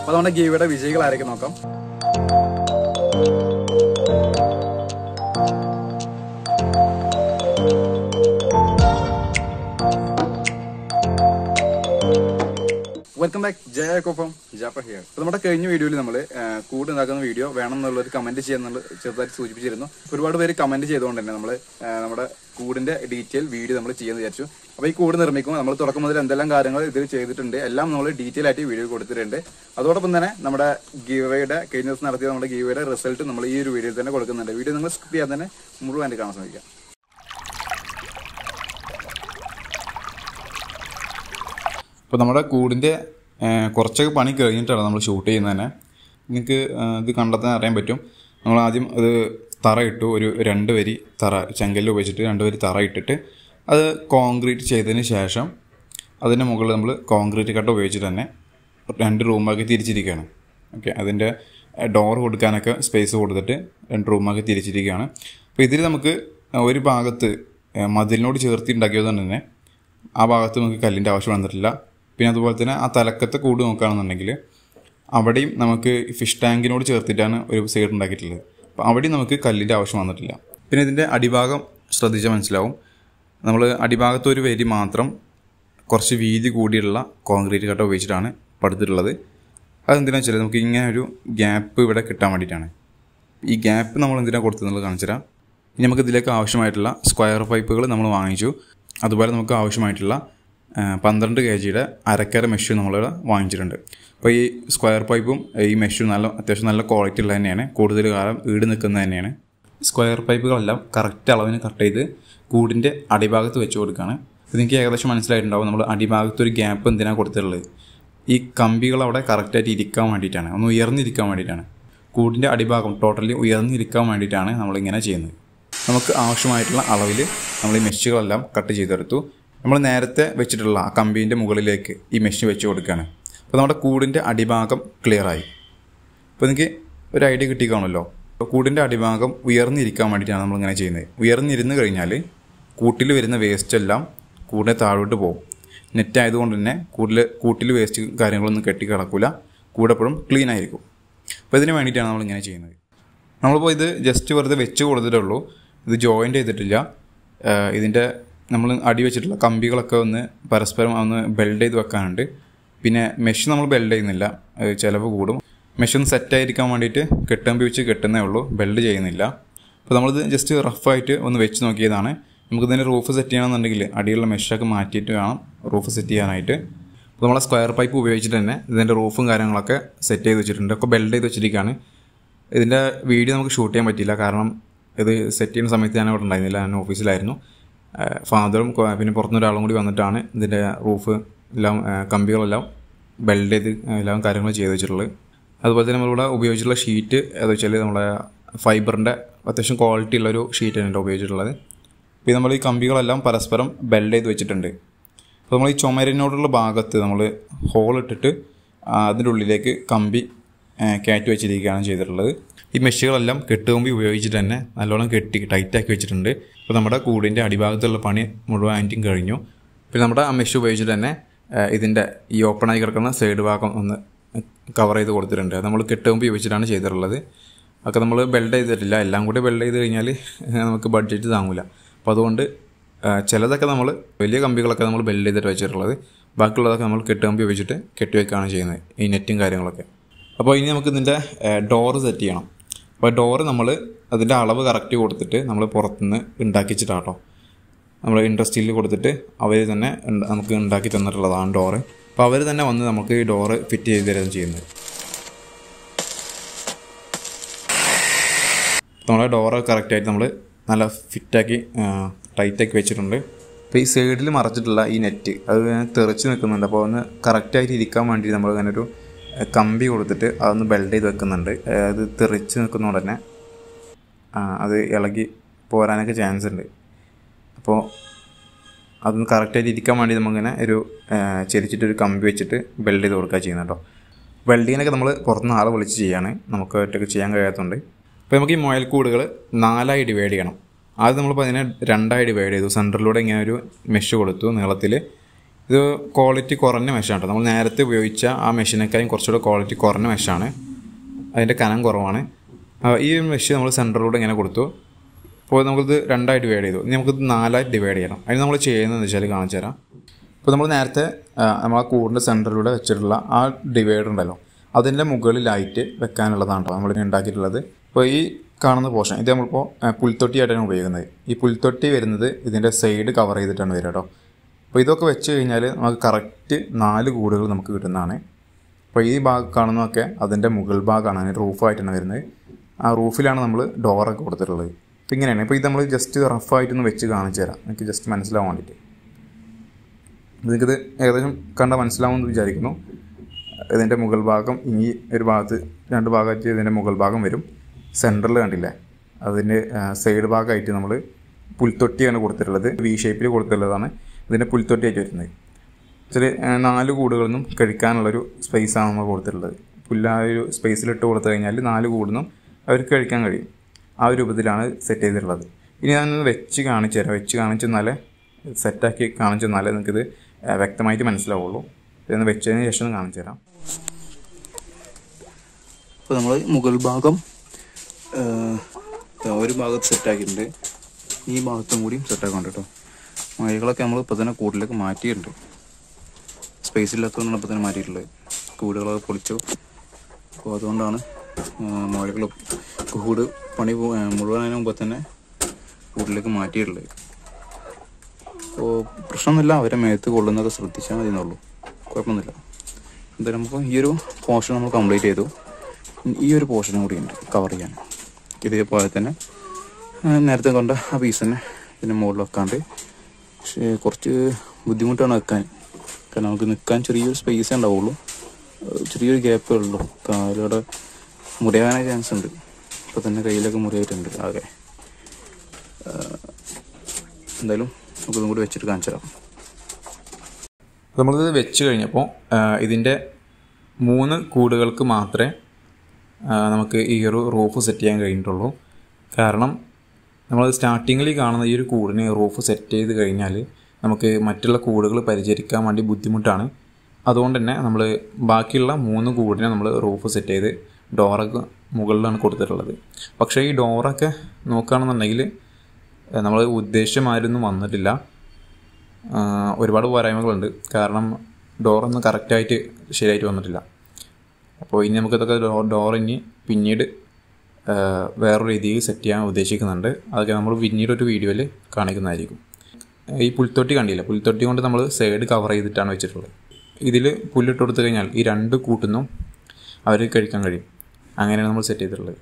അപ്പൊ നമ്മുടെ ഗീവിയുടെ വിജയികളായിരിക്കും നോക്കാം വെൽക്കം ബാക്ക് ജയ കൊപ്പം ജാപ്പ ഹിയർ അപ്പോൾ നമ്മുടെ കഴിഞ്ഞ വീഡിയോയിൽ നമ്മൾ കൂട് ഉണ്ടാക്കുന്ന വീഡിയോ വേണം എന്നുള്ളൊരു കമൻറ്റ് ചെയ്യാന്നുള്ള ചെറുതായിട്ട് സൂചിപ്പിച്ചിരുന്നു ഒരുപാട് പേര് കമൻറ്റ് ചെയ്തുകൊണ്ട് തന്നെ നമ്മൾ നമ്മുടെ കൂടിൻ്റെ ഡീറ്റെയിൽ വീഡിയോ നമ്മൾ ചെയ്യാൻ വിചാരിച്ചു അപ്പോൾ ഈ കൂട് നിർമ്മിക്കുമ്പോൾ നമ്മൾ തുടക്കം മുതൽ എന്തെല്ലാം കാര്യങ്ങൾ ഇതിൽ ചെയ്തിട്ടുണ്ട് എല്ലാം നമ്മൾ ഡീറ്റെയിൽ ആയിട്ട് വീഡിയോ കൊടുത്തിട്ടുണ്ട് അതോടൊപ്പം തന്നെ നമ്മുടെ ഗീവയുടെ കഴിഞ്ഞ ദിവസം നടത്തിയ നമ്മുടെ ഗീവയുടെ റിസൾട്ട് നമ്മൾ ഈ ഒരു വീഡിയോയിൽ തന്നെ കൊടുക്കുന്നുണ്ട് വീഡിയോ നിങ്ങൾ സ്കിപ്പ് ചെയ്യാൻ തന്നെ മുഴുവൻ കാണാൻ ശ്രമിക്കാം അപ്പോൾ നമ്മുടെ കൂടിൻ്റെ കുറച്ചൊക്കെ പണി കഴിഞ്ഞിട്ടാണ് നമ്മൾ ഷൂട്ട് ചെയ്യുന്നത് തന്നെ നിങ്ങൾക്ക് ഇത് കണ്ടെത്താൻ അറിയാൻ പറ്റും നമ്മൾ ആദ്യം അത് തറ ഇട്ടു ഒരു രണ്ട് വരി തറ ചെങ്കല്ല് ഉപയോഗിച്ചിട്ട് രണ്ട് വരി തറ ഇട്ടിട്ട് അത് കോൺക്രീറ്റ് ചെയ്തതിന് ശേഷം അതിന് മുകളിൽ നമ്മൾ കോൺക്രീറ്റ് കട്ട ഉപയോഗിച്ചിട്ട് തന്നെ രണ്ട് റൂമാക്കി തിരിച്ചിരിക്കുകയാണ് ഓക്കെ അതിൻ്റെ ഡോർ കൊടുക്കാനൊക്കെ സ്പേസ് കൊടുത്തിട്ട് രണ്ട് റൂമാക്കി തിരിച്ചിരിക്കുകയാണ് അപ്പോൾ ഇതിൽ നമുക്ക് ഒരു ഭാഗത്ത് മതിലിനോട് ചേർത്തി ഉണ്ടാക്കിയത് തന്നെ ആ ഭാഗത്ത് നമുക്ക് കല്ലിൻ്റെ ആവശ്യം വന്നിട്ടില്ല പിന്നെ അതുപോലെ തന്നെ ആ തലക്കത്തെ കൂട് നോക്കുകയാണെന്നുണ്ടെങ്കിൽ അവിടെയും നമുക്ക് ഫിഷ് ടാങ്കിനോട് ചേർത്തിട്ടാണ് ഒരു സൈഡ് ഉണ്ടാക്കിയിട്ടുള്ളത് അപ്പോൾ അവിടെയും നമുക്ക് കല്ലിൻ്റെ ആവശ്യം വന്നിട്ടില്ല പിന്നെ ഇതിൻ്റെ അടിഭാഗം ശ്രദ്ധിച്ചാൽ മനസ്സിലാവും നമ്മൾ അടിഭാഗത്ത് ഒരു വേരി മാത്രം കുറച്ച് വീതി കൂടിയുള്ള കോൺക്രീറ്റ് കട്ട ഉപയോഗിച്ചിട്ടാണ് പടുത്തിട്ടുള്ളത് അതെന്തിനാണെന്ന് വെച്ചാൽ നമുക്ക് ഇങ്ങനെ ഒരു ഗ്യാപ്പ് ഇവിടെ കിട്ടാൻ വേണ്ടിയിട്ടാണ് ഈ ഗ്യാപ്പ് നമ്മൾ എന്തിനാണ് കൊടുത്തതെന്നുള്ളത് കാണിച്ചു തരാം ഇനി നമുക്ക് ഇതിലേക്ക് ആവശ്യമായിട്ടുള്ള സ്ക്വയർ പൈപ്പുകൾ നമ്മൾ വാങ്ങിച്ചു അതുപോലെ നമുക്ക് ആവശ്യമായിട്ടുള്ള പന്ത്രണ്ട് കെ ജിയുടെ അരക്കര മെഷ് നമ്മൾ വാങ്ങിച്ചിട്ടുണ്ട് അപ്പോൾ ഈ സ്ക്വയർ പൈപ്പും ഈ മെഷും നല്ല അത്യാവശ്യം നല്ല ക്വാളിറ്റി ഉള്ളത് തന്നെയാണ് കൂടുതൽ കാലം ഈട് നിൽക്കുന്നത് തന്നെയാണ് സ്ക്വയർ പൈപ്പുകളെല്ലാം കറക്റ്റ് അളവിന് കട്ട് ചെയ്ത് കൂടിൻ്റെ അടിഭാഗത്ത് വെച്ച് കൊടുക്കുകയാണ് അപ്പോൾ നിങ്ങൾക്ക് ഏകദേശം മനസ്സിലായിട്ടുണ്ടാവും നമ്മൾ അടിഭാഗത്ത് ഒരു ഗ്യാപ്പ് എന്തിനാണ് കൊടുത്തിട്ടുള്ളത് ഈ കമ്പികൾ അവിടെ കറക്റ്റായിട്ട് ഇരിക്കാൻ വേണ്ടിയിട്ടാണ് ഒന്ന് ഉയർന്നിരിക്കാൻ വേണ്ടിയിട്ടാണ് കൂടിൻ്റെ അടിഭാഗം ടോട്ടലി ഉയർന്നിരിക്കാൻ വേണ്ടിയിട്ടാണ് നമ്മളിങ്ങനെ ചെയ്യുന്നത് നമുക്ക് ആവശ്യമായിട്ടുള്ള അളവിൽ നമ്മൾ ഈ മെഷുകളെല്ലാം കട്ട് ചെയ്തെടുത്തു നമ്മൾ നേരത്തെ വെച്ചിട്ടുള്ള ആ കമ്പീൻ്റെ മുകളിലേക്ക് ഈ മെഷീൻ വെച്ച് കൊടുക്കുകയാണ് അപ്പോൾ നമ്മുടെ കൂടിൻ്റെ അടിഭാഗം ക്ലിയറായി അപ്പോൾ നിങ്ങൾക്ക് ഒരു ഐഡിയ കിട്ടിക്കാണല്ലോ അപ്പോൾ കൂടിൻ്റെ അടിഭാഗം ഉയർന്നിരിക്കാൻ വേണ്ടിയിട്ടാണ് ഇങ്ങനെ ചെയ്യുന്നത് ഉയർന്നിരുന്ന് കഴിഞ്ഞാൽ കൂട്ടിൽ വരുന്ന വേസ്റ്റ് എല്ലാം കൂടിൻ്റെ താഴോട്ട് പോകും നെറ്റ് ആയതുകൊണ്ട് തന്നെ കൂടുതൽ കൂട്ടിൽ വേസ്റ്റ് കാര്യങ്ങളൊന്നും കെട്ടി കിടക്കില്ല കൂടെപ്പോഴും ക്ലീൻ ആയിരിക്കും അപ്പോൾ ഇതിന് വേണ്ടിയിട്ടാണ് ഇങ്ങനെ ചെയ്യുന്നത് നമ്മളിപ്പോൾ ഇത് ജസ്റ്റ് വെറുതെ വെച്ച് കൊടുത്തിട്ടുള്ളൂ ഇത് ജോയിൻ്റ് ചെയ്തിട്ടില്ല ഇതിൻ്റെ നമ്മൾ അടി വെച്ചിട്ടുള്ള കമ്പികളൊക്കെ ഒന്ന് പരസ്പരം ഒന്ന് ബെൽഡ് ചെയ്ത് വെക്കാനുണ്ട് പിന്നെ മെഷ് നമ്മൾ ബെൽഡ് ചെയ്യുന്നില്ല ചിലവ് കൂടും മെഷീൻ സെറ്റ് സെറ്റായിരിക്കാൻ വേണ്ടിയിട്ട് കെട്ടുമ്പി വെച്ച് കെട്ടുന്നേ ഉള്ളൂ ബെൽഡ് ചെയ്യുന്നില്ല അപ്പോൾ നമ്മളിത് ജസ്റ്റ് റഫായിട്ട് ഒന്ന് വെച്ച് നോക്കിയതാണ് നമുക്കിതിൻ്റെ റൂഫ് സെറ്റ് ചെയ്യണമെന്നുണ്ടെങ്കിൽ അടിയിലുള്ള മെഷൊക്കെ മാറ്റിയിട്ട് വേണം റൂഫ് സെറ്റ് ചെയ്യാനായിട്ട് അപ്പോൾ നമ്മൾ സ്ക്വയർ പൈപ്പ് ഉപയോഗിച്ചിട്ട് തന്നെ ഇതിൻ്റെ റൂഫും കാര്യങ്ങളൊക്കെ സെറ്റ് ചെയ്ത് വെച്ചിട്ടുണ്ട് ഒക്കെ ബെൽഡ് ചെയ്ത് വെച്ചിരിക്കുകയാണ് ഇതിൻ്റെ വീഡിയോ നമുക്ക് ഷൂട്ട് ചെയ്യാൻ പറ്റിയില്ല കാരണം ഇത് സെറ്റ് ചെയ്യുന്ന സമയത്ത് ഞാൻ അവിടെ ഉണ്ടായിരുന്നില്ല ഞാൻ ഓഫീസിലായിരുന്നു ഫാദറും പിന്നെ പുറത്തുനിന്ന് ഒരാളും കൂടി വന്നിട്ടാണ് ഇതിൻ്റെ റൂഫ് എല്ലാം കമ്പികളെല്ലാം ബെൽഡ് ചെയ്ത് എല്ലാം കാര്യങ്ങൾ ചെയ്ത് വെച്ചിട്ടുള്ളത് അതുപോലെ തന്നെ നമ്മളിവിടെ ഉപയോഗിച്ചിട്ടുള്ള ഷീറ്റ് എന്ന് വെച്ചാൽ നമ്മുടെ ഫൈബറിൻ്റെ അത്യാവശ്യം ക്വാളിറ്റി ഉള്ളൊരു ഷീറ്റാണ് ഇവിടെ ഉപയോഗിച്ചിട്ടുള്ളത് ഇപ്പോൾ നമ്മൾ ഈ കമ്പികളെല്ലാം പരസ്പരം ബെൽഡ് ചെയ്ത് വെച്ചിട്ടുണ്ട് അപ്പോൾ നമ്മൾ ഈ ചുമരിനോടുള്ള ഭാഗത്ത് നമ്മൾ ഹോൾ ഇട്ടിട്ട് അതിൻ്റെ ഉള്ളിലേക്ക് കമ്പി കയറ്റി വെച്ചിരിക്കുകയാണ് ചെയ്തിട്ടുള്ളത് ഈ മെഷുകളെല്ലാം കെട്ടുകൊമ്പി ഉപയോഗിച്ചിട്ട് തന്നെ നല്ലോണം കെട്ടി ടൈറ്റാക്കി വെച്ചിട്ടുണ്ട് ഇപ്പോൾ നമ്മുടെ കൂടിൻ്റെ അടിഭാഗത്തുള്ള പണി ആയിട്ടും കഴിഞ്ഞു പിന്നെ നമ്മുടെ ആ മെഷ് ഉപയോഗിച്ചിട്ട് തന്നെ ഇതിൻ്റെ ഈ ഓപ്പണായി കിടക്കുന്ന സൈഡ് ഭാഗം ഒന്ന് കവർ ചെയ്ത് കൊടുത്തിട്ടുണ്ട് നമ്മൾ കെട്ടുകൊമ്പി ഉപയോഗിച്ചിട്ടാണ് ചെയ്തിട്ടുള്ളത് ഒക്കെ നമ്മൾ ബെൽഡ് ചെയ്തിട്ടില്ല എല്ലാം കൂടി ബെൽഡ് ചെയ്ത് കഴിഞ്ഞാൽ നമുക്ക് ബഡ്ജറ്റ് താങ്ങില്ല അപ്പോൾ അതുകൊണ്ട് ചിലതൊക്കെ നമ്മൾ വലിയ കമ്പികളൊക്കെ നമ്മൾ ബെൽഡ് ചെയ്തിട്ട് വെച്ചിട്ടുള്ളത് ബാക്കിയുള്ളതൊക്കെ നമ്മൾ കെട്ടുകമ്പി ഉപയോഗിച്ചിട്ട് കെട്ടിവെക്കുകയാണ് ചെയ്യുന്നത് ഈ നെറ്റും കാര്യങ്ങളൊക്കെ അപ്പോൾ ഇനി നമുക്ക് ഇതിൻ്റെ ഡോർ സെറ്റ് ചെയ്യണം അപ്പോൾ ഡോറ് നമ്മൾ അതിൻ്റെ അളവ് കറക്റ്റ് കൊടുത്തിട്ട് നമ്മൾ പുറത്തുനിന്ന് ഉണ്ടാക്കിച്ചിട്ടാട്ടോ നമ്മൾ ഇൻഡസ്ട്രിയിൽ കൊടുത്തിട്ട് അവർ തന്നെ നമുക്ക് ഉണ്ടാക്കി തന്നിട്ടുള്ളതാണ് ഡോറ് അപ്പോൾ അവർ തന്നെ വന്ന് നമുക്ക് ഈ ഡോറ് ഫിറ്റ് ചെയ്ത് തരുകയും ചെയ്യുന്നത് നമ്മുടെ ഡോറ് കറക്റ്റായിട്ട് നമ്മൾ നല്ല ഫിറ്റാക്കി ടൈറ്റാക്കി വെച്ചിട്ടുണ്ട് അപ്പോൾ ഈ സൈഡിൽ മറച്ചിട്ടുള്ള ഈ നെറ്റ് അത് തെറിച്ച് നിൽക്കുന്നുണ്ട് അപ്പോൾ ഒന്ന് കറക്റ്റായിട്ട് ഇരിക്കാൻ വേണ്ടി നമ്മൾ അങ്ങനെ ഒരു കമ്പി കൊടുത്തിട്ട് അതൊന്ന് ബെൽഡ് ചെയ്ത് വെക്കുന്നുണ്ട് അത് തെറിച്ച് നിൽക്കുന്ന ഉടനെ അത് ഇളകി പോരാനൊക്കെ ചാൻസ് ഉണ്ട് അപ്പോൾ അതൊന്ന് കറക്റ്റായിട്ട് ഇരിക്കാൻ വേണ്ടി നമുക്കിങ്ങനെ ഒരു ചെരിച്ചിട്ടൊരു ഒരു കമ്പി വെച്ചിട്ട് ബെൽഡ് ചെയ്ത് കൊടുക്കുക ചെയ്യുന്നത് കേട്ടോ വെൽഡിങ്ങിനൊക്കെ നമ്മൾ പുറത്തുനിന്ന് ആളെ വിളിച്ച് ചെയ്യാണ് നമുക്ക് ഒറ്റയ്ക്ക് ചെയ്യാൻ കഴിയാത്തതുകൊണ്ട് അപ്പോൾ നമുക്ക് ഈ മൊയൽ കൂടുകൾ നാലായി ഡിവൈഡ് ചെയ്യണം ആദ്യം നമ്മളിപ്പോൾ അതിനെ രണ്ടായി ഡിവൈഡ് ചെയ്തു സെൻറ്ററിലൂടെ ഇങ്ങനെ ഒരു മെഷ് കൊടുത്തു നീളത്തിൽ ഇത് ക്വാളിറ്റി കുറഞ്ഞ മെഷാണ് കേട്ടോ നമ്മൾ നേരത്തെ ഉപയോഗിച്ച ആ മെഷീനേക്കാളും കുറച്ചുകൂടെ ക്വാളിറ്റി കുറഞ്ഞ മെഷാണ് അതിൻ്റെ കനം കുറവാണ് ഈ മെഷീൻ നമ്മൾ സെൻറ്ററിലൂടെ ഇങ്ങനെ കൊടുത്തു അപ്പോൾ നമുക്കിത് രണ്ടായി ഡിവൈഡ് ചെയ്തു ഇനി നമുക്കിത് നാലായി ഡിവൈഡ് ചെയ്യണം അതിന് നമ്മൾ ചെയ്യുന്നതെന്ന് വെച്ചാൽ കാണിച്ചു തരാം ഇപ്പോൾ നമ്മൾ നേരത്തെ നമ്മൾ ആ കൂടിൻ്റെ സെൻറ്ററിലൂടെ വെച്ചിട്ടുള്ള ആ ഡിവൈഡർ ഉണ്ടല്ലോ അതിൻ്റെ മുകളിലായിട്ട് വെക്കാനുള്ളതാണ് കേട്ടോ നമ്മൾ ഉണ്ടാക്കിയിട്ടുള്ളത് അപ്പോൾ ഈ കാണുന്ന പോർഷൻ ഇത് നമ്മളിപ്പോൾ പുൽത്തൊട്ടിയായിട്ടാണ് ഉപയോഗിക്കുന്നത് ഈ പുൽത്തൊട്ടി വരുന്നത് ഇതിൻ്റെ സൈഡ് കവർ ചെയ്തിട്ടാണ് വരിക കേട്ടോ അപ്പോൾ ഇതൊക്കെ വെച്ച് കഴിഞ്ഞാൽ നമുക്ക് കറക്റ്റ് നാല് കൂടുകൾ നമുക്ക് കിട്ടുന്നതാണ് അപ്പോൾ ഈ ഭാഗം കാണുന്നതൊക്കെ അതിൻ്റെ മുകൾ ഭാഗമാണ് അതിൻ്റെ റൂഫായിട്ടാണ് വരുന്നത് ആ റൂഫിലാണ് നമ്മൾ ഡോറൊക്കെ കൊടുത്തിട്ടുള്ളത് അപ്പോൾ ഇങ്ങനെയാണ് ഇപ്പോൾ ഇത് നമ്മൾ ജസ്റ്റ് റഫായിട്ടൊന്ന് വെച്ച് കാണിച്ചു തരാം എനിക്ക് ജസ്റ്റ് മനസ്സിലാവാൻ വേണ്ടിയിട്ട് നിങ്ങൾക്കിത് ഏകദേശം കണ്ട മനസ്സിലാവുമെന്ന് വിചാരിക്കുന്നു ഇതിൻ്റെ മുകൾ ഭാഗം ഈ ഒരു ഭാഗത്ത് രണ്ട് ഭാഗമായിട്ട് ഇതിൻ്റെ മുകൾ ഭാഗം വരും സെൻറ്ററിൽ കണ്ടില്ലേ അതിൻ്റെ സൈഡ് ഭാഗമായിട്ട് നമ്മൾ പുൽത്തൊട്ടിയാണ് കൊടുത്തിട്ടുള്ളത് വി ഷേപ്പിൽ കൊടുത്തിട്ടുള്ളതാണ് ഇതിൻ്റെ പുൽത്തൊട്ടിയായിട്ട് വരുന്നത് ചെറിയ നാല് കൂടുകളൊന്നും നിന്നും കഴിക്കാനുള്ളൊരു സ്പേസാണ് നമ്മൾ കൊടുത്തിട്ടുള്ളത് പുല്ല് ആ ഒരു സ്പേസിലിട്ട് കൊടുത്തു കഴിഞ്ഞാൽ നാല് കൂടുന്നും അവർക്ക് കഴിക്കാൻ കഴിയും ആ ഒരു രൂപത്തിലാണ് സെറ്റ് ചെയ്തിട്ടുള്ളത് ഇനി ഞാനൊന്ന് വെച്ച് കാണിച്ചു തരാം വെച്ച് കാണിച്ചു തന്നാലേ സെറ്റാക്കി കാണിച്ചു തന്നാലേ നിങ്ങൾക്കിത് വ്യക്തമായിട്ട് മനസ്സിലാവുള്ളൂ ഇതൊന്ന് വെച്ചതിന് ശേഷം കാണിച്ചു തരാം അപ്പോൾ നമ്മൾ മുകൾ ഭാഗം ഒരു ഭാഗത്ത് സെറ്റാക്കിയിട്ടുണ്ട് ഈ ഭാഗത്തും കൂടിയും സെറ്റാക്കാൻ കേട്ടോ മൈകളൊക്കെ നമ്മൾ ഇപ്പം തന്നെ കൂട്ടിലേക്ക് മാറ്റിയിട്ടുണ്ട് സ്പേസ് ഇല്ലാത്തതുകൊണ്ടാണ് ഇപ്പം തന്നെ മാറ്റിയിട്ടുള്ളത് കൂടുകളൊക്കെ പൊളിച്ചു അപ്പോൾ അതുകൊണ്ടാണ് മോലകളും കൂട് പണി മുഴുവനതിന് മുമ്പ് തന്നെ കൂട്ടിലേക്ക് മാറ്റിയിട്ടുള്ളത് അപ്പോൾ പ്രശ്നമൊന്നുമില്ല അവരെ മേത്ത് കൊള്ളുന്നതൊക്കെ ശ്രദ്ധിച്ചാൽ മതി എന്നുള്ളൂ കുഴപ്പമൊന്നുമില്ല എന്തായാലും നമുക്ക് ഈ ഒരു പോർഷൻ നമ്മൾ കംപ്ലീറ്റ് ചെയ്തു ഈ ഒരു പോർഷനും കൂടി ഉണ്ട് കവർ ചെയ്യാൻ ഇതേപോലെ തന്നെ നേരത്തെ കൊണ്ട ആ പീസ് തന്നെ ഇതിൻ്റെ മുകളിൽ വെക്കാണ്ട് പക്ഷേ കുറച്ച് ബുദ്ധിമുട്ടാണ് വെക്കാൻ കാരണം നമുക്ക് നിൽക്കാൻ ചെറിയൊരു സ്പേസേ ഉണ്ടാവുള്ളൂ ചെറിയൊരു ഗ്യാപ്പേ ഉള്ളൂ കാലയുടെ മുറിയാനായ ചാൻസ് ഉണ്ട് ഇപ്പം തന്നെ കയ്യിലൊക്കെ മുറിയായിട്ടുണ്ട് ആകെ എന്തായാലും നമുക്കിതും കൂടി വെച്ചിട്ട് കാണിച്ചു നമ്മളിത് വെച്ച് കഴിഞ്ഞപ്പോൾ ഇതിൻ്റെ മൂന്ന് കൂടുകൾക്ക് മാത്രമേ നമുക്ക് ഈ ഒരു റൂഫ് സെറ്റ് ചെയ്യാൻ കഴിഞ്ഞിട്ടുള്ളൂ കാരണം നമ്മൾ സ്റ്റാർട്ടിങ്ങിൽ കാണുന്ന ഈ ഒരു കൂടിന് റൂഫ് സെറ്റ് ചെയ്ത് കഴിഞ്ഞാൽ നമുക്ക് മറ്റുള്ള കൂടുകൾ പരിചരിക്കാൻ വേണ്ടി ബുദ്ധിമുട്ടാണ് അതുകൊണ്ട് തന്നെ നമ്മൾ ബാക്കിയുള്ള മൂന്ന് കൂടിനെ നമ്മൾ റൂഫ് സെറ്റ് ചെയ്ത് ഡോറൊക്കെ മുകളിലാണ് കൊടുത്തിട്ടുള്ളത് പക്ഷേ ഈ ഡോറൊക്കെ നോക്കുകയാണെന്നുണ്ടെങ്കിൽ നമ്മൾ ആരൊന്നും വന്നിട്ടില്ല ഒരുപാട് പോരായ്മകളുണ്ട് കാരണം ഡോറൊന്നും കറക്റ്റായിട്ട് ശരിയായിട്ട് വന്നിട്ടില്ല അപ്പോൾ ഇനി നമുക്കിതൊക്കെ ഡോർ ഡോർ ഇനി പിന്നീട് വേറൊരു രീതിയിൽ സെറ്റ് ചെയ്യാൻ ഉദ്ദേശിക്കുന്നുണ്ട് അതൊക്കെ നമ്മൾ പിന്നീടൊരു വീഡിയോയിൽ കാണിക്കുന്നതായിരിക്കും ഈ പുൽത്തൊട്ടി കണ്ടില്ല പുൽത്തൊട്ടി കൊണ്ട് നമ്മൾ സൈഡ് കവർ ചെയ്തിട്ടാണ് വെച്ചിട്ടുള്ളത് ഇതിൽ പുല്ലിട്ട് കൊടുത്തു കഴിഞ്ഞാൽ ഈ രണ്ട് കൂട്ടുന്നും അവർ കഴിക്കാൻ കഴിയും അങ്ങനെയാണ് നമ്മൾ സെറ്റ് ചെയ്തിട്ടുള്ളത്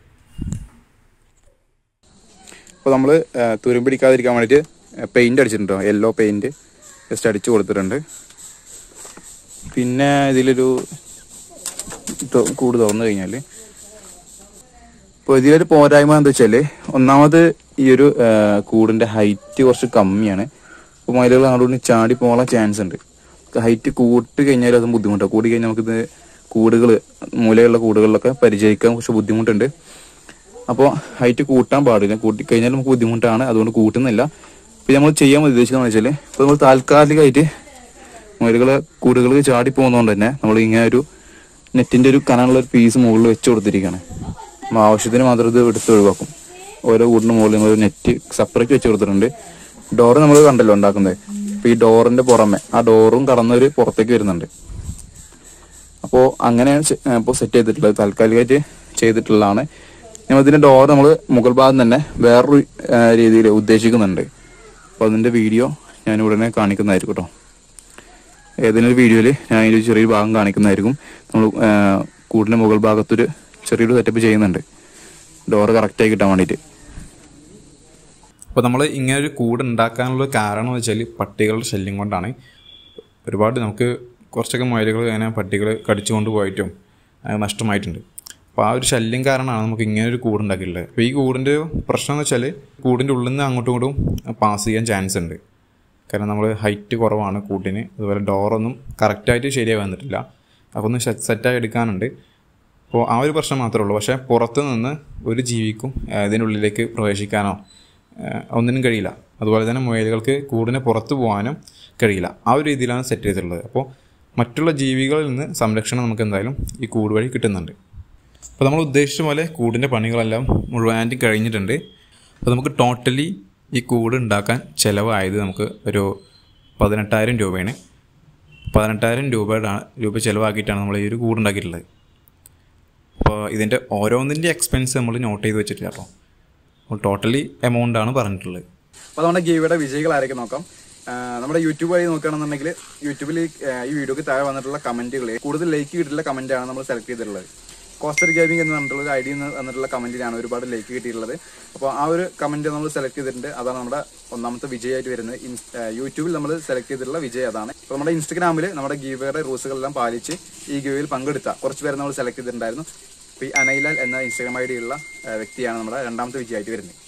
അപ്പോൾ നമ്മൾ പിടിക്കാതിരിക്കാൻ വേണ്ടിയിട്ട് പെയിൻറ് അടിച്ചിട്ടുണ്ടോ യെല്ലോ പെയിൻറ് ജസ്റ്റ് അടിച്ചു കൊടുത്തിട്ടുണ്ട് പിന്നെ ഇതിലൊരു കൂട് തുറന്നു കഴിഞ്ഞാൽ ഇപ്പൊ ഇതിലൊരു പോരായ്മ എന്താ വെച്ചാൽ ഒന്നാമത് ഈ ഒരു കൂടിന്റെ ഹൈറ്റ് കുറച്ച് കമ്മിയാണ് ഇപ്പൊ മയിലുകൾ അങ്ങോട്ട് ചാടി പോകാനുള്ള ചാൻസ് ഉണ്ട് ഹൈറ്റ് കൂട്ടി കഴിഞ്ഞാൽ അത് ബുദ്ധിമുട്ടാണ് കൂടി കഴിഞ്ഞാൽ നമുക്കിത് കൂടുകൾ മൂലയുള്ള കൂടുകളിലൊക്കെ പരിചയിക്കാൻ കുറച്ച് ബുദ്ധിമുട്ടുണ്ട് അപ്പോൾ ഹൈറ്റ് കൂട്ടാൻ പാടില്ല കൂട്ടി കഴിഞ്ഞാൽ നമുക്ക് ബുദ്ധിമുട്ടാണ് അതുകൊണ്ട് കൂട്ടുന്നില്ല പിന്നെ നമ്മൾ ചെയ്യാൻ ഉദ്ദേശിക്കുന്നത് വെച്ചാൽ ഇപ്പോൾ നമ്മൾ താൽക്കാലികമായിട്ട് മുയലുകളെ കൂടുകൾ ചാടി പോകുന്നതുകൊണ്ട് തന്നെ നമ്മൾ ഇങ്ങനെ ഒരു നെറ്റിൻ്റെ ഒരു കനമുള്ള ഒരു പീസ് മുകളിൽ വെച്ച് കൊടുത്തിരിക്കുകയാണ് ആവശ്യത്തിന് മാത്രം ഇത് എടുത്ത് ഒഴിവാക്കും ഓരോ കൂടിന് മുകളിൽ ഒരു നെറ്റ് സെപ്പറേറ്റ് വെച്ച് കൊടുത്തിട്ടുണ്ട് ഡോറ് നമ്മൾ കണ്ടല്ലോ ഉണ്ടാക്കുന്നത് അപ്പൊ ഈ ഡോറിന്റെ പുറമെ ആ ഡോറും കടന്നൊരു പുറത്തേക്ക് വരുന്നുണ്ട് അപ്പോ അങ്ങനെയാണ് ഇപ്പോൾ സെറ്റ് ചെയ്തിട്ടുള്ളത് താൽക്കാലികമായിട്ട് ചെയ്തിട്ടുള്ളതാണ് ഇതിന്റെ ഡോർ നമ്മൾ മുഗൾ ഭാഗം തന്നെ വേറൊരു രീതിയിൽ ഉദ്ദേശിക്കുന്നുണ്ട് അപ്പൊ അതിന്റെ വീഡിയോ ഞാൻ ഉടനെ കാണിക്കുന്നതായിരിക്കും കേട്ടോ ഏതെങ്കിലും വീഡിയോയിൽ ഞാൻ ഇതിൻ്റെ ചെറിയൊരു ഭാഗം കാണിക്കുന്നതായിരിക്കും നമ്മൾ കൂടിന്റെ മുഗൾ ഭാഗത്തൊരു ചെറിയൊരു സെറ്റപ്പ് ചെയ്യുന്നുണ്ട് ഡോറ് കറക്റ്റായി കിട്ടാൻ വേണ്ടിയിട്ട് അപ്പോൾ നമ്മൾ ഇങ്ങനെ ഒരു കൂട് ഉണ്ടാക്കാനുള്ള കാരണം വെച്ചാൽ പട്ടികളുടെ ശല്യം കൊണ്ടാണ് ഒരുപാട് നമുക്ക് കുറച്ചൊക്കെ മുയലുകൾ അങ്ങനെ പട്ടികൾ കടിച്ചുകൊണ്ട് പോയിട്ടും നഷ്ടമായിട്ടുണ്ട് അപ്പോൾ ആ ഒരു ശല്യം കാരണമാണ് നമുക്ക് ഇങ്ങനെ ഒരു ഉണ്ടാക്കിയിട്ടുള്ളത് അപ്പോൾ ഈ കൂടിൻ്റെ പ്രശ്നം എന്ന് വെച്ചാൽ കൂടിൻ്റെ ഉള്ളിൽ നിന്ന് അങ്ങോട്ടും ഇങ്ങോട്ടും പാസ് ചെയ്യാൻ ചാൻസ് ഉണ്ട് കാരണം നമ്മൾ ഹൈറ്റ് കുറവാണ് കൂട്ടിന് അതുപോലെ ഡോറൊന്നും കറക്റ്റായിട്ട് ശരിയായി വന്നിട്ടില്ല അപ്പോൾ ഒന്ന് സെറ്റായി എടുക്കാനുണ്ട് അപ്പോൾ ആ ഒരു പ്രശ്നം മാത്രമേ ഉള്ളൂ പക്ഷേ പുറത്തു നിന്ന് ഒരു ജീവിക്കും ഇതിനുള്ളിലേക്ക് പ്രവേശിക്കാനോ ഒന്നിനും കഴിയില്ല അതുപോലെ തന്നെ മുയലുകൾക്ക് കൂടിനെ പുറത്തു പോകാനും കഴിയില്ല ആ ഒരു രീതിയിലാണ് സെറ്റ് ചെയ്തിട്ടുള്ളത് അപ്പോൾ മറ്റുള്ള ജീവികളിൽ നിന്ന് സംരക്ഷണം നമുക്ക് എന്തായാലും ഈ കൂട് വഴി കിട്ടുന്നുണ്ട് അപ്പോൾ നമ്മൾ ഉദ്ദേശിച്ച പോലെ കൂടിൻ്റെ പണികളെല്ലാം മുഴുവനായിട്ട് കഴിഞ്ഞിട്ടുണ്ട് അപ്പോൾ നമുക്ക് ടോട്ടലി ഈ കൂട് ഉണ്ടാക്കാൻ ചിലവായത് നമുക്ക് ഒരു പതിനെട്ടായിരം രൂപയാണ് പതിനെട്ടായിരം രൂപയുടെ രൂപ ചിലവാക്കിയിട്ടാണ് നമ്മൾ ഈ ഒരു കൂട് ഉണ്ടാക്കിയിട്ടുള്ളത് അപ്പോൾ ഇതിൻ്റെ ഓരോന്നിൻ്റെ എക്സ്പെൻസ് നമ്മൾ നോട്ട് ചെയ്ത് വെച്ചിട്ടില്ല അപ്പോൾ അപ്പോൾ ടോട്ടലി എമൗണ്ട് ആണ് പറഞ്ഞിട്ടുള്ളത് അപ്പോൾ നമ്മുടെ ഗീവിയുടെ വിജയികൾ ആരൊക്കെ നോക്കാം നമ്മുടെ യൂട്യൂബ് വഴി നോക്കുകയാണെന്നുണ്ടെങ്കിൽ യൂട്യൂബിൽ ഈ വീഡിയോക്ക് താഴെ വന്നിട്ടുള്ള കമൻറ്റുകൾ കൂടുതൽ ലൈക്ക് കിട്ടിയിട്ടുള്ള കമൻറ്റാണ് നമ്മൾ സെലക്ട് ചെയ്തിട്ടുള്ളത് കോസ്റ്റർ ഗേമിംഗ് എന്ന് പറഞ്ഞിട്ടുള്ള ഒരു ഐഡിയ എന്ന് പറഞ്ഞിട്ടുള്ള കമന്റിനാണ് ഒരുപാട് ലൈക്ക് കിട്ടിയിട്ടുള്ളത് അപ്പോൾ ആ ഒരു കമന്റ് നമ്മൾ സെലക്ട് ചെയ്തിട്ടുണ്ട് അതാണ് നമ്മുടെ ഒന്നാമത്തെ വിജയമായിട്ട് വരുന്നത് യൂട്യൂബിൽ നമ്മൾ സെലക്ട് ചെയ്തിട്ടുള്ള വിജയം അതാണ് അപ്പോൾ നമ്മുടെ ഇൻസ്റ്റഗ്രാമിൽ നമ്മുടെ ഗീവയുടെ റൂൾസുകളെല്ലാം പാലിച്ച് ഈ ഗീവയിൽ പങ്കെടുത്ത കുറച്ച് പേരെ നമ്മൾ സെലക്ട് ചെയ്തിട്ടുണ്ടായിരുന്നു പി ഈ അനൈലാൽ എന്ന ഇൻസ്റ്റഗ്രാം ഐ ഡിയുള്ള വ്യക്തിയാണ് നമ്മുടെ രണ്ടാമത്തെ വിജയമായിട്ട് വരുന്നത്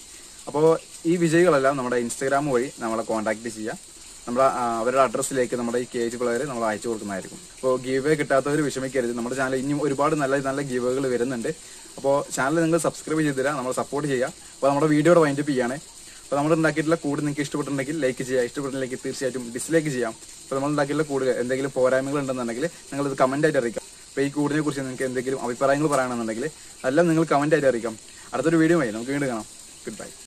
അപ്പോൾ ഈ വിജയികളെല്ലാം നമ്മുടെ ഇൻസ്റ്റഗ്രാം വഴി നമ്മളെ കോൺടാക്ട് ചെയ്യാം നമ്മുടെ അവരുടെ അഡ്രസ്സിലേക്ക് നമ്മുടെ ഈ കേജ് പ്ലെയർ നമ്മൾ അയച്ചു കൊടുക്കുന്നതായിരിക്കും അപ്പോൾ ഗീവ് കിട്ടാത്തവർ വിഷമിക്കരുത് നമ്മുടെ ചാനൽ ഇനിയും ഒരുപാട് നല്ല നല്ല ഗീവുകൾ വരുന്നുണ്ട് അപ്പോൾ ചാനൽ നിങ്ങൾ സബ്സ്ക്രൈബ് ചെയ്തില്ല നമ്മൾ സപ്പോർട്ട് ചെയ്യുക അപ്പോൾ നമ്മുടെ വീഡിയോ വൈൻഡ് അപ്പ് ചെയ്യാണ് അപ്പോൾ നമ്മൾ ഉണ്ടാക്കിയിട്ടുള്ള കൂട് നിങ്ങൾക്ക് ഇഷ്ടപ്പെട്ടുണ്ടെങ്കിൽ ലൈക്ക് ചെയ്യുക ഇഷ്ടപ്പെട്ടില്ലെങ്കിൽ തീർച്ചയായിട്ടും ഡിസ്ലൈക്ക് ചെയ്യാം അപ്പോൾ നമ്മൾ ഉണ്ടാക്കിയിട്ടുള്ള കൂടുതൽ എന്തെങ്കിലും പോരായ്മകൾ ഉണ്ടെന്നുണ്ടെങ്കിൽ നിങ്ങളത് കമൻറ്റായിട്ട് അറിയിക്കാം അപ്പോൾ ഈ കൂടിനെ കുറിച്ച് നിങ്ങൾക്ക് എന്തെങ്കിലും അഭിപ്രായങ്ങൾ പറയണമെന്നുണ്ടെങ്കിൽ അതെല്ലാം നിങ്ങൾ കമൻറ്റായിട്ട് അറിയിക്കാം അടുത്തൊരു വീഡിയോ ആയി നമുക്ക് വീണ്ടും കാണാം ഗുഡ് ബൈ